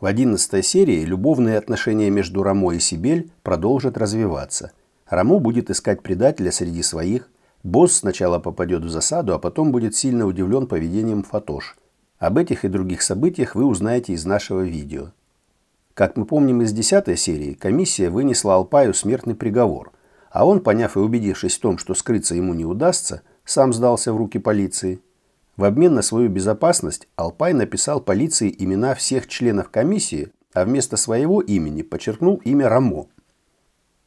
В 11 серии любовные отношения между Рамо и Сибель продолжат развиваться. Рамо будет искать предателя среди своих. Босс сначала попадет в засаду, а потом будет сильно удивлен поведением Фатош. Об этих и других событиях вы узнаете из нашего видео. Как мы помним из 10 серии, комиссия вынесла Алпаю смертный приговор, а он, поняв и убедившись в том, что скрыться ему не удастся, сам сдался в руки полиции – в обмен на свою безопасность Алпай написал полиции имена всех членов комиссии, а вместо своего имени подчеркнул имя Рамо.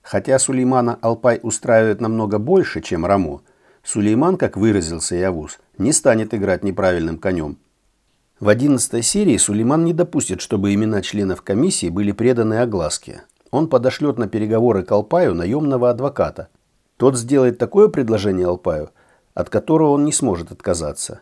Хотя Сулеймана Алпай устраивает намного больше, чем Рамо, Сулейман, как выразился Явуз, не станет играть неправильным конем. В 11 серии Сулейман не допустит, чтобы имена членов комиссии были преданы огласке. Он подошлет на переговоры к Алпаю наемного адвоката. Тот сделает такое предложение Алпаю, от которого он не сможет отказаться.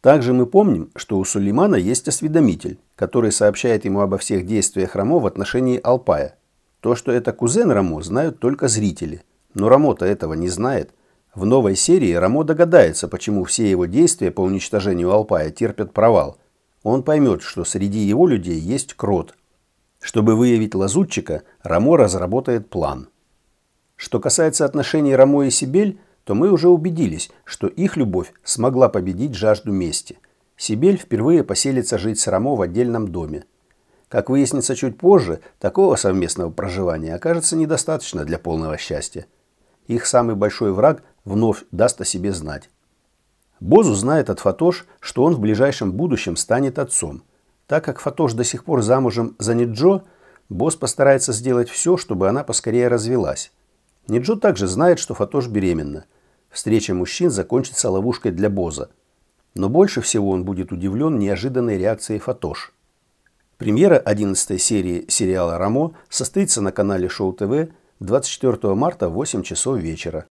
Также мы помним, что у Сулеймана есть осведомитель, который сообщает ему обо всех действиях Рамо в отношении Алпая. То, что это кузен Рамо, знают только зрители. Но Рамо-то этого не знает. В новой серии Рамо догадается, почему все его действия по уничтожению Алпая терпят провал. Он поймет, что среди его людей есть крот. Чтобы выявить лазутчика, Рамо разработает план. Что касается отношений Рамо и Сибель, то мы уже убедились, что их любовь смогла победить жажду мести. Сибель впервые поселится жить с Рамо в отдельном доме. Как выяснится чуть позже, такого совместного проживания окажется недостаточно для полного счастья. Их самый большой враг вновь даст о себе знать. Бозу знает от Фатош, что он в ближайшем будущем станет отцом. Так как Фатош до сих пор замужем за Ниджо, Боз постарается сделать все, чтобы она поскорее развелась. Ниджо также знает, что Фатош беременна – встреча мужчин закончится ловушкой для Боза. Но больше всего он будет удивлен неожиданной реакцией Фатош. Премьера 11 серии сериала «Рамо» состоится на канале Шоу ТВ 24 марта в 8 часов вечера.